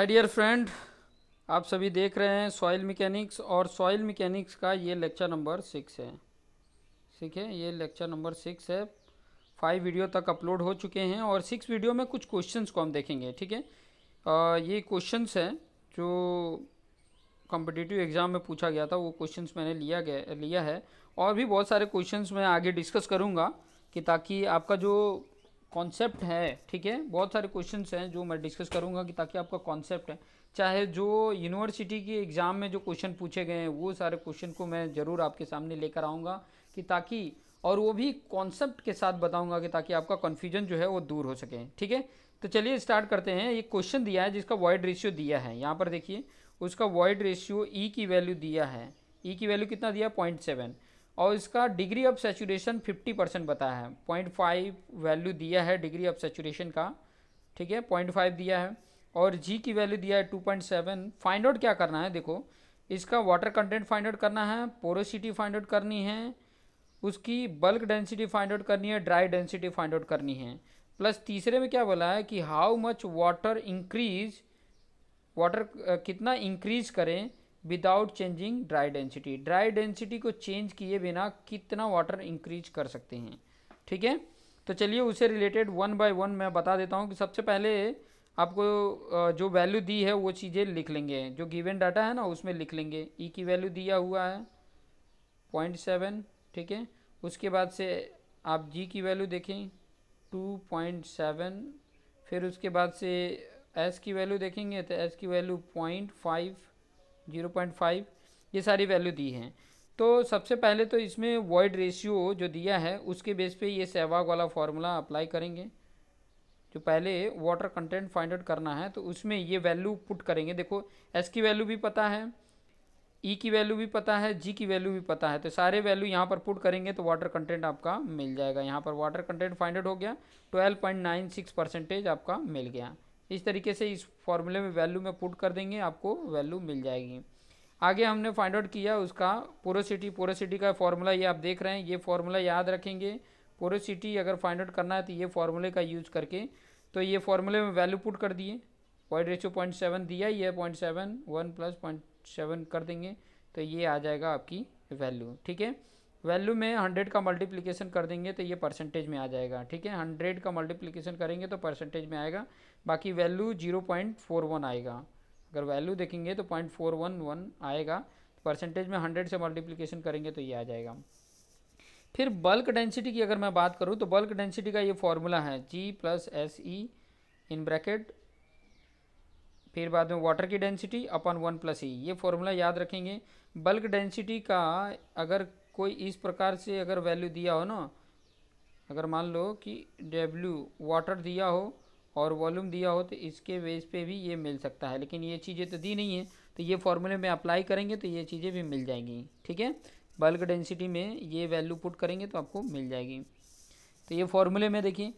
hi dear friend आप सभी देख रहे हैं सॉइल मैकेनिक्स और सॉइल मैकेनिक्स का ये लेक्चर नंबर सिक्स है ठीक है ये लेक्चर नंबर सिक्स है फाइव वीडियो तक अपलोड हो चुके हैं और सिक्स वीडियो में कुछ क्वेश्चंस को हम देखेंगे ठीक है ये क्वेश्चंस हैं जो कॉम्पिटिटिव एग्ज़ाम में पूछा गया था वो क्वेश्चन मैंने लिया गया लिया है और भी बहुत सारे क्वेश्चन मैं आगे डिस्कस करूँगा कि ताकि आपका जो कॉन्सेप्ट है ठीक है बहुत सारे क्वेश्चन हैं जो मैं डिस्कस करूँगा कि ताकि आपका कॉन्सेप्ट है चाहे जो यूनिवर्सिटी के एग्ज़ाम में जो क्वेश्चन पूछे गए हैं वो सारे क्वेश्चन को मैं ज़रूर आपके सामने लेकर आऊँगा कि ताकि और वो भी कॉन्सेप्ट के साथ बताऊँगा कि ताकि आपका कन्फ्यूजन जो है वो दूर हो सके ठीक है तो चलिए स्टार्ट करते हैं एक क्वेश्चन दिया है जिसका वॉइड रेशियो दिया है यहाँ पर देखिए उसका वॉइड रेशियो ई की वैल्यू दिया है ई e की वैल्यू कितना दिया है पॉइंट सेवन और इसका डिग्री ऑफ सेचुरेशन 50 परसेंट बताया है पॉइंट फाइव वैल्यू दिया है डिग्री ऑफ सेचुरेशन का ठीक है पॉइंट फाइव दिया है और जी की वैल्यू दिया है two point seven find out क्या करना है देखो इसका वाटर कंटेंट फाइंड आउट करना है पोरोसिटी फाइंड आउट करनी है उसकी बल्क डेंसिटी फाइंड आउट करनी है ड्राई डेंसिटी फाइंड आउट करनी है प्लस तीसरे में क्या बोला है कि how much water increase water कितना इंक्रीज करें without changing dry density dry density को चेंज किए बिना कितना वाटर इंक्रीज कर सकते हैं ठीक है तो चलिए उसे रिलेटेड वन बाय वन मैं बता देता हूँ कि सबसे पहले आपको जो वैल्यू दी है वो चीज़ें लिख लेंगे जो गिवन डाटा है ना उसमें लिख लेंगे ई e की वैल्यू दिया हुआ है पॉइंट सेवन ठीक है उसके बाद से आप जी की वैल्यू देखें टू पॉइंट सेवन फिर उसके बाद से एस की वैल्यू देखेंगे तो एस की value point five zero point five ये सारी वैल्यू दी हैं तो सबसे पहले तो इसमें वॉइड रेशियो जो दिया है उसके बेस पे ये सहवाग वाला फार्मूला अप्लाई करेंगे जो पहले वाटर कंटेंट फाइंड आउट करना है तो उसमें ये वैल्यू पुट करेंगे देखो एस की वैल्यू भी पता है ई e की वैल्यू भी पता है जी की वैल्यू भी पता है तो सारे वैल्यू यहाँ पर पुट करेंगे तो वाटर कंटेंट आपका मिल जाएगा यहाँ पर वाटर कंटेंट फाइंड आउट हो गया twelve point nine six percentage आपका मिल गया इस तरीके से इस फॉर्मूले में वैल्यू में पुट कर देंगे आपको वैल्यू मिल जाएगी आगे हमने फाइंड आउट किया उसका पोरोसिटी पोरोसिटी का फॉर्मूला ये आप देख रहे हैं ये फॉर्मूला याद रखेंगे पोरोसिटी अगर फाइंड आउट करना है तो ये फार्मूले का यूज करके तो ये फार्मूले में वैल्यू पुट कर दिए पॉइंट रेशियो पॉइंट सेवन दिया ये point seven one plus point seven कर देंगे तो ये आ जाएगा आपकी वैल्यू ठीक है वैल्यू में हंड्रेड का मल्टीप्लीकेशन कर देंगे तो ये परसेंटेज में आ जाएगा ठीक है हंड्रेड का मल्टीप्लीकेशन करेंगे तो परसेंटेज में आएगा बाकी value zero point four one आएगा अगर वैल्यू देखेंगे तो पॉइंट फोर वन वन आएगा तो परसेंटेज में हंड्रेड से मल्टीप्लीकेशन करेंगे तो ये आ जाएगा फिर बल्क डेंसिटी की अगर मैं बात करूँ तो बल्क डेंसिटी का ये फॉर्मूला है G plus S E in bracket फिर बाद में वाटर की डेंसिटी अपन वन प्लस ई ये फॉर्मूला याद रखेंगे बल्क डेंसिटी का अगर कोई इस प्रकार से अगर वैल्यू दिया हो ना अगर मान लो कि डब्ल्यू वाटर दिया हो और वॉल्यूम दिया हो तो इसके बेस पे भी ये मिल सकता है लेकिन ये चीज़ें तो दी नहीं है तो ये फॉर्मूले में अप्लाई करेंगे तो ये चीज़ें भी मिल जाएंगी ठीक है बल्क डेंसिटी में ये वैल्यू पुट करेंगे तो आपको मिल जाएगी तो ये फॉर्मूले में देखिए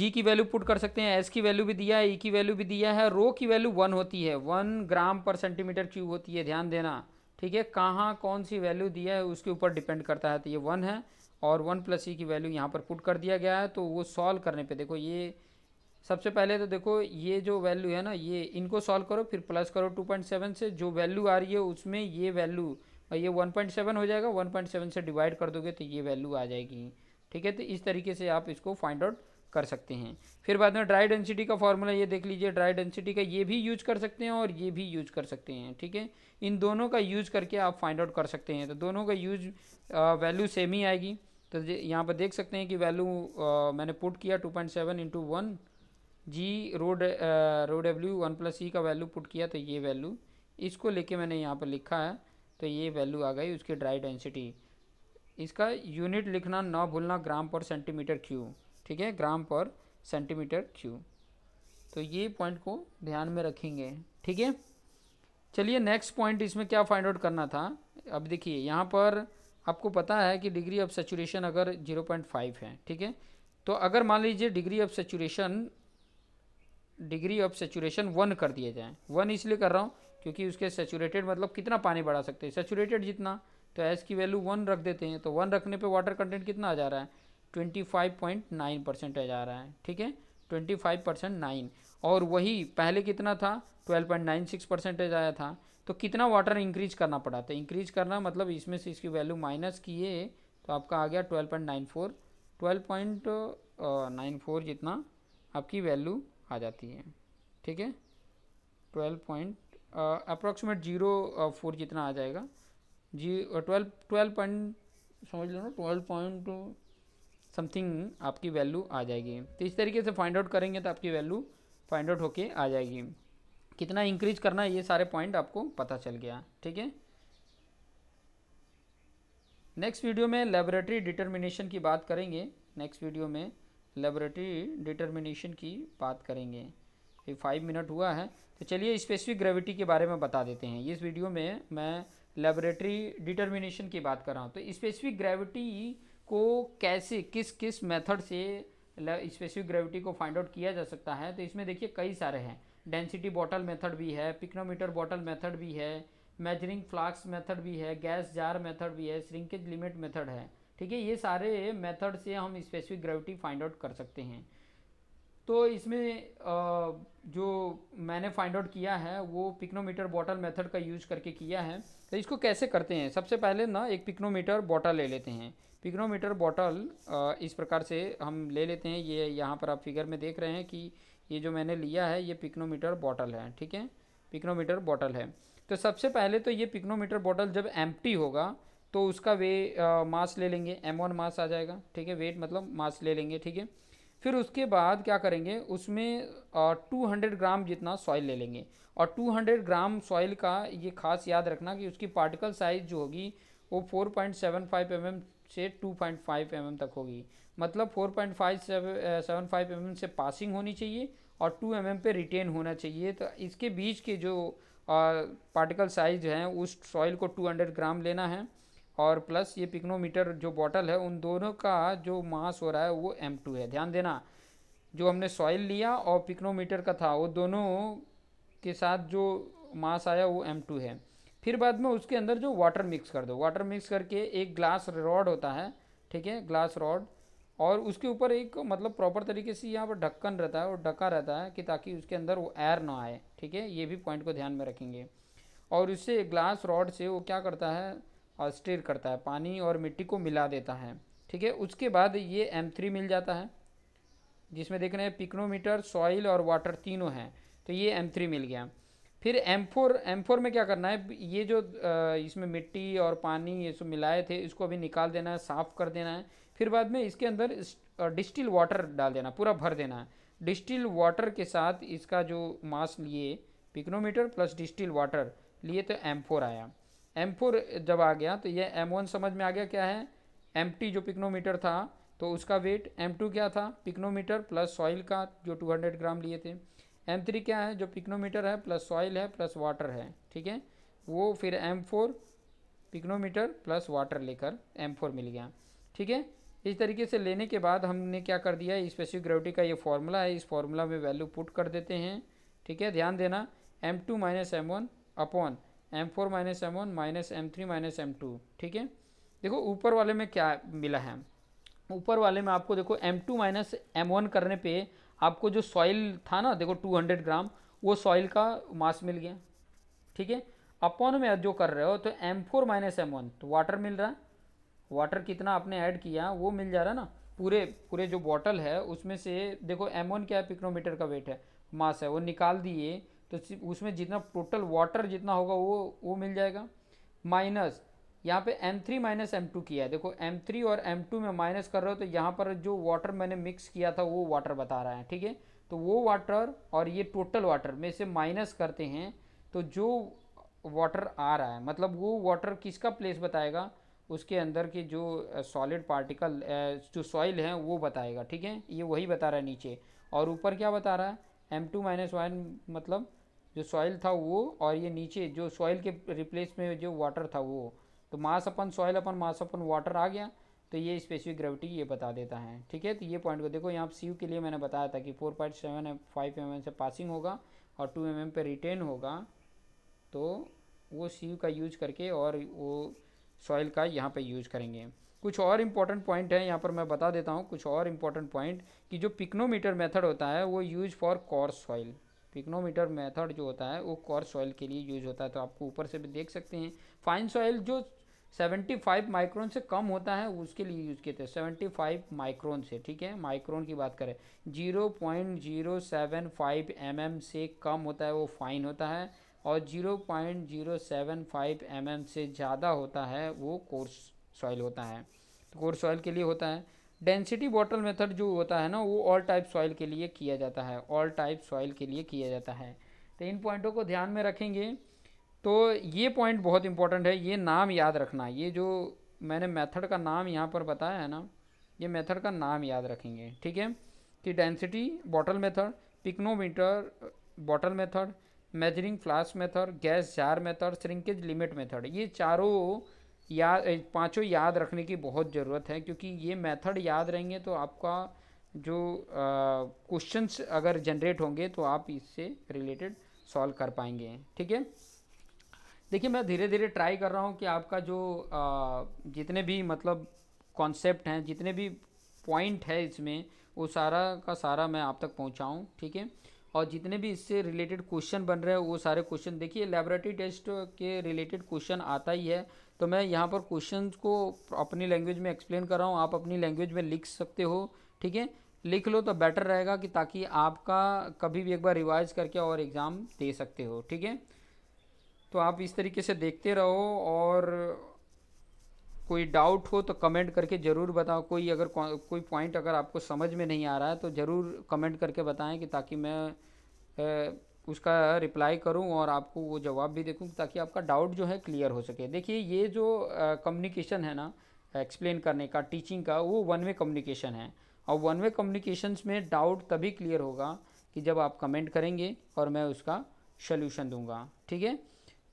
जी की वैल्यू पुट कर सकते हैं एस की वैल्यू भी दिया है ई e की वैल्यू भी दिया है रो की वैल्यू वन होती है वन ग्राम पर सेंटीमीटर क्यूब होती है ध्यान देना ठीक है कहाँ कौन सी वैल्यू दिया है उसके ऊपर डिपेंड करता है तो ये वन है और वन प्लस ई की वैल्यू यहाँ पर पुट कर दिया गया है तो वो सॉल्व करने पे देखो ये सबसे पहले तो देखो ये जो वैल्यू है ना ये इनको सॉल्व करो फिर प्लस करो टू पॉइंट सेवन से जो वैल्यू आ रही है उसमें ये वैल्यू ये वन पॉइंट सेवन हो जाएगा वन पॉइंट सेवन से डिवाइड कर दोगे तो ये वैल्यू आ जाएगी ठीक है तो इस तरीके से आप इसको फाइंड आउट कर सकते हैं फिर बाद में ड्राई डेंसिटी का फॉर्मूला ये देख लीजिए ड्राई डेंसिटी का ये भी यूज कर सकते हैं और ये भी यूज कर सकते हैं ठीक है इन दोनों का यूज करके आप फाइंड आउट कर सकते हैं तो दोनों का यूज वैल्यू सेम ही आएगी तो यहाँ पर देख सकते हैं कि वैल्यू मैंने पुट किया two point seven into one G rho rho W one plus E का वैल्यू पुट किया तो ये वैल्यू इसको लेके मैंने यहाँ पर लिखा है तो ये वैल्यू आ गई उसकी ड्राई डेंसिटी इसका यूनिट लिखना ना भूलना ग्राम पर सेंटीमीटर क्यू ठीक है ग्राम पर सेंटीमीटर क्यूब तो ये पॉइंट को ध्यान में रखेंगे ठीक है चलिए नेक्स्ट पॉइंट इसमें क्या फाइंड आउट करना था अब देखिए यहाँ पर आपको पता है कि डिग्री ऑफ सेचुरेशन अगर 0.5 है ठीक है तो अगर मान लीजिए degree of saturation degree of saturation one कर दिया जाए वन इसलिए कर रहा हूँ क्योंकि उसके सेचुरेटेड मतलब कितना पानी बढ़ा सकते हैं सेचुरेटेड जितना तो एस की वैल्यू वन रख देते हैं तो वन रखने पे वाटर कंटेंट कितना आ जा रहा है twenty five point nine percentage आ रहा है ठीक है ट्वेंटी फाइव परसेंट नाइन और वही पहले कितना था twelve point nine six percentage आया था तो कितना वाटर इंक्रीज करना पड़ा था तो इंक्रीज करना मतलब इसमें से इसकी वैल्यू माइनस किए तो आपका आ गया twelve point nine four twelve point nine four जितना आपकी वैल्यू आ जाती है ठीक है twelve point approximate zero four जितना आ जाएगा जी ट्वेल्व ट्वेल्व पॉइंट समझ लो ना ट्वेल्व पॉइंट समथिंग आपकी वैल्यू आ जाएगी तो इस तरीके से फाइंड आउट करेंगे तो आपकी वैल्यू फाइंड आउट होके आ जाएगी कितना इंक्रीज करना है ये सारे पॉइंट आपको पता चल गया ठीक है नेक्स्ट वीडियो में लेबोरेटरी डिटर्मिनेशन की बात करेंगे नेक्स्ट वीडियो में लेबोरेटरी डिटर्मिनेशन की बात करेंगे ये फाइव मिनट हुआ है तो चलिए स्पेसिफिक ग्रेविटी के बारे में बता देते हैं इस वीडियो में मैं लेबोरेटरी डिटर्मिनेशन की बात कर रहा हूँ तो स्पेसिफिक ग्रेविटी को कैसे किस किस मेथड से स्पेसिफिक ग्रेविटी को फाइंड आउट किया जा सकता है तो इसमें देखिए कई सारे हैं डेंसिटी बॉटल मेथड भी है पिक्नोमीटर बॉटल मेथड भी है मेजरिंग फ्लास्क मेथड भी है गैस जार मेथड भी है श्रिंकेज लिमिट मेथड है ठीक है ये सारे मेथड से हम स्पेसिफिक ग्रेविटी फाइंड आउट कर सकते हैं तो इसमें जो मैंने फाइंड आउट किया है वो पिक्नोमीटर बॉटल मेथड का यूज करके किया है तो इसको कैसे करते हैं सबसे पहले ना एक पिक्नोमीटर बॉटल ले लेते हैं पिक्नोमीटर बॉटल इस प्रकार से हम ले लेते हैं ये यहाँ पर आप फिगर में देख रहे हैं कि ये जो मैंने लिया है ये पिक्नोमीटर बॉटल है ठीक है पिक्नोमीटर बॉटल है तो सबसे पहले तो ये पिक्नोमीटर बॉटल जब एम्प्टी होगा तो उसका वे मास ले लेंगे एम मास आ जाएगा ठीक है वेट मतलब मास ले लेंगे ठीक है फिर उसके बाद क्या करेंगे उसमें टू हंड्रेड ग्राम जितना सॉइल ले लेंगे और टू हंड्रेड ग्राम सॉइल का ये खास याद रखना कि उसकी पार्टिकल साइज़ जो होगी वो four point seven five M M से two point five M M तक होगी मतलब four point five seven five M M से पासिंग होनी चाहिए और टू एम एम पे रिटेन होना चाहिए तो इसके बीच के जो पार्टिकल साइज हैं उस सॉइल को टू हंड्रेड ग्राम लेना है और प्लस ये पिक्नोमीटर जो बॉटल है उन दोनों का जो मास हो रहा है वो एम टू है ध्यान देना जो हमने सॉइल लिया और पिक्नोमीटर का था वो दोनों के साथ जो मास आया वो एम टू है फिर बाद में उसके अंदर जो वाटर मिक्स कर दो वाटर मिक्स करके एक ग्लास रॉड होता है ठीक है ग्लास रॉड और उसके ऊपर एक मतलब प्रॉपर तरीके से यहाँ पर ढक्कन रहता है और ढका रहता है कि ताकि उसके अंदर वो एयर ना आए ठीक है ये भी पॉइंट को ध्यान में रखेंगे और उससे ग्लास रॉड से वो क्या करता है स्टेर करता है पानी और मिट्टी को मिला देता है ठीक है उसके बाद ये एम थ्री मिल जाता है जिसमें देख रहे हैं पिक्नोमीटर सॉइल और वाटर तीनों हैं तो ये एम थ्री मिल गया फिर एम फोर एम फोर में क्या करना है ये जो इसमें मिट्टी और पानी ये सब मिलाए थे इसको अभी निकाल देना है साफ़ कर देना है फिर बाद में इसके अंदर डिस्टिल वाटर डाल देना पूरा भर देना है डिस्टिल वाटर के साथ इसका जो मास लिए पिक्नोमीटर प्लस डिस्टिल वाटर लिए तो एम फोर आया एम फोर जब आ गया तो ये एम वन समझ में आ गया क्या है एम टी जो पिक्नोमीटर था तो उसका वेट एम टू क्या था पिक्नोमीटर प्लस सॉइल का जो टू हंड्रेड ग्राम लिए थे एम थ्री क्या है जो पिक्नोमीटर है प्लस सॉइल है प्लस वाटर है ठीक है वो फिर M four pycnometer plus water लेकर एम फोर मिल गया ठीक है इस तरीके से लेने के बाद हमने क्या कर दिया स्पेसिफिक ग्रेविटी का ये फॉर्मूला है इस फॉर्मूला में वैल्यू पुट कर देते हैं ठीक है ध्यान देना M two minus M one upon M four minus M one minus M three minus M two ठीक है देखो ऊपर वाले में क्या मिला है ऊपर वाले में आपको देखो M two minus M one करने पे आपको जो सॉइल था ना देखो टू हंड्रेड ग्राम वो सॉइल का मास मिल गया ठीक है अपॉन में जो कर रहे हो तो M four minus M one तो वाटर मिल रहा है वाटर कितना आपने ऐड किया वो मिल जा रहा है ना पूरे पूरे जो बॉटल है उसमें से देखो एम वन क्या है पिक्रोमीटर का वेट है मास है वो निकाल दिए तो उसमें जितना टोटल वाटर जितना होगा वो वो मिल जाएगा माइनस यहाँ पे M3 माइनस एम किया है देखो M3 और M2 में माइनस कर रहे हो तो यहाँ पर जो वाटर मैंने मिक्स किया था वो वाटर बता रहा है ठीक है तो वो वाटर और ये टोटल वाटर में से माइनस करते हैं तो जो वाटर आ रहा है मतलब वो वाटर किसका प्लेस बताएगा उसके अंदर के जो सॉलिड पार्टिकल जो सॉइल है वो बताएगा ठीक है ये वही बता रहा है नीचे और ऊपर क्या बता रहा है एम टू माइनस वन मतलब जो सॉइल था वो और ये नीचे जो सॉइल के रिप्लेस में जो वाटर था वो तो मास अपन सॉइल अपन मास अपन वाटर आ गया तो ये स्पेसिफिक ग्रेविटी ये बता देता है ठीक है तो ये पॉइंट को देखो यहाँ पर सीव के लिए मैंने बताया था कि four point seven M five M से पासिंग होगा और टू एम एम पे रिटेन होगा तो वो सीव का यूज करके और वो सॉइल का यहाँ पे यूज करेंगे कुछ और इम्पॉर्टेंट पॉइंट है यहाँ पर मैं बता देता हूँ कुछ और इम्पॉर्टेंट पॉइंट कि जो पिक्नोमीटर मेथड होता है वो use for coarse soil pycnometer method जो होता है वो कॉर सॉइल के लिए यूज होता है तो आपको ऊपर से भी देख सकते हैं फाइन सॉइल जो 75 माइक्रोन से कम होता है उसके लिए यूज़ किए थे 75 माइक्रोन से ठीक है माइक्रोन की बात करें 0.075 mm से कम होता है वो फाइन होता है और 0.075 mm से ज़्यादा होता है वो कोर्स सॉइल होता है तो कोर्स सॉइल के लिए होता है डेंसिटी बॉटल मेथड जो होता है ना वो ऑल टाइप सॉइल के लिए किया जाता है ऑल टाइप सॉइल के लिए किया जाता है तो इन पॉइंटों को ध्यान में रखेंगे तो ये पॉइंट बहुत इंपॉर्टेंट है ये नाम याद रखना ये जो मैंने मेथड का नाम यहाँ पर बताया है ना ये मेथड का नाम याद रखेंगे ठीक है कि density bottle method pycnometer bottle method measuring flask method gas jar method shrinkage limit method ये चारों या पाँचों याद रखने की बहुत ज़रूरत है क्योंकि ये मेथड याद रहेंगे तो आपका जो क्वेश्चंस अगर जनरेट होंगे तो आप इससे रिलेटेड सॉल्व कर पाएंगे ठीक है देखिए मैं धीरे धीरे ट्राई कर रहा हूँ कि आपका जो आ, जितने भी मतलब कॉन्सेप्ट हैं जितने भी पॉइंट है इसमें वो सारा का सारा मैं आप तक पहुँचाऊँ ठीक है और जितने भी इससे रिलेटेड क्वेश्चन बन रहे हैं वो सारे क्वेश्चन देखिए लेबोरेटरी टेस्ट के रिलेटेड क्वेश्चन आता ही है तो मैं यहाँ पर क्वेश्चन को अपनी लैंग्वेज में एक्सप्लेन कर रहा हूँ आप अपनी लैंग्वेज में लिख सकते हो ठीक है लिख लो तो बेटर रहेगा कि ताकि आपका कभी भी एक बार रिवाइज करके और एग्ज़ाम दे सकते हो ठीक है तो आप इस तरीके से देखते रहो और कोई डाउट हो तो कमेंट करके ज़रूर बताओ कोई अगर कोई पॉइंट अगर आपको समझ में नहीं आ रहा है तो ज़रूर कमेंट करके बताएं कि ताकि मैं उसका रिप्लाई करूं और आपको वो जवाब भी देखूं ताकि आपका डाउट जो है क्लियर हो सके देखिए ये जो कम्युनिकेशन है ना एक्सप्लेन करने का टीचिंग का वो वन वे कम्युनिकेशन है और वन वे कम्युनिकेशन में डाउट तभी क्लियर होगा कि जब आप कमेंट करेंगे और मैं उसका सल्यूशन दूंगा ठीक है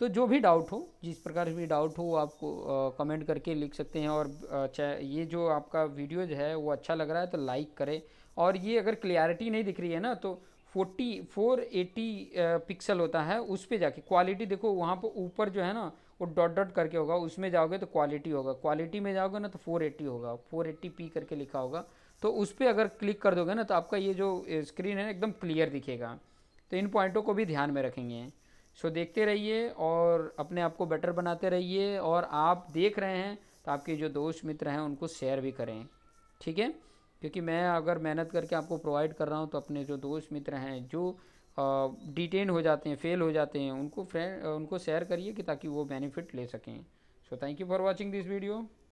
तो जो भी डाउट हो जिस प्रकार भी डाउट हो आपको कमेंट करके लिख सकते हैं और ये जो आपका वीडियोज है वो अच्छा लग रहा है तो लाइक करें और ये अगर क्लियरिटी नहीं दिख रही है ना तो फोर एटी पिक्सल होता है उस पर जाके क्वालिटी देखो वहाँ पर ऊपर जो है ना वो डॉट डॉट करके होगा उसमें जाओगे तो क्वालिटी होगा क्वालिटी में जाओगे ना तो 480 होगा 480 पी करके लिखा होगा तो उस पर अगर क्लिक कर दोगे ना तो आपका ये जो स्क्रीन है एकदम क्लियर दिखेगा तो इन पॉइंटों को भी ध्यान में रखेंगे सो देखते रहिए और अपने आप को बेटर बनाते रहिए और आप देख रहे हैं तो आपके जो दोस्त मित्र हैं उनको शेयर भी करें ठीक है क्योंकि मैं अगर मेहनत करके आपको प्रोवाइड कर रहा हूँ तो अपने जो दोस्त मित्र हैं जो डिटेन हो जाते हैं फेल हो जाते हैं उनको फ्रेंड उनको शेयर करिए कि ताकि वो बेनिफिट ले सकें so thank you for watching this video